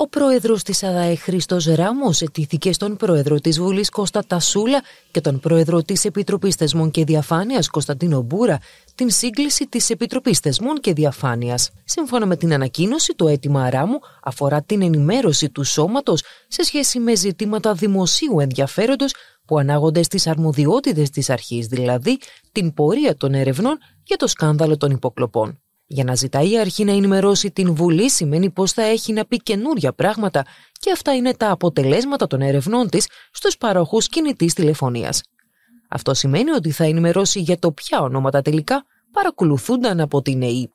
Ο πρόεδρος της ΑΔΑΕ Χρήστος Ράμος ετήθηκε στον πρόεδρο της Βουλής Κώστα Τασούλα και τον πρόεδρο της Επιτροπής Θεσμών και Διαφάνειας Κωνσταντίνο Μπούρα την σύγκληση της Επιτροπής Θεσμών και Διαφάνειας. Σύμφωνα με την ανακοίνωση, το αίτημα Ράμου αφορά την ενημέρωση του σώματος σε σχέση με ζητήματα δημοσίου ενδιαφέροντος που ανάγονται στις αρμοδιότητες της αρχής, δηλαδή την πορεία των ερευνών για το σκάνδαλο των υποκλοπών. Για να ζητάει η αρχή να ενημερώσει την Βουλή σημαίνει πως θα έχει να πει καινούρια πράγματα και αυτά είναι τα αποτελέσματα των ερευνών της στους παροχούς κινητής τηλεφωνίας. Αυτό σημαίνει ότι θα ενημερώσει για το ποια ονόματα τελικά παρακολουθούνταν από την ΕΕΠ.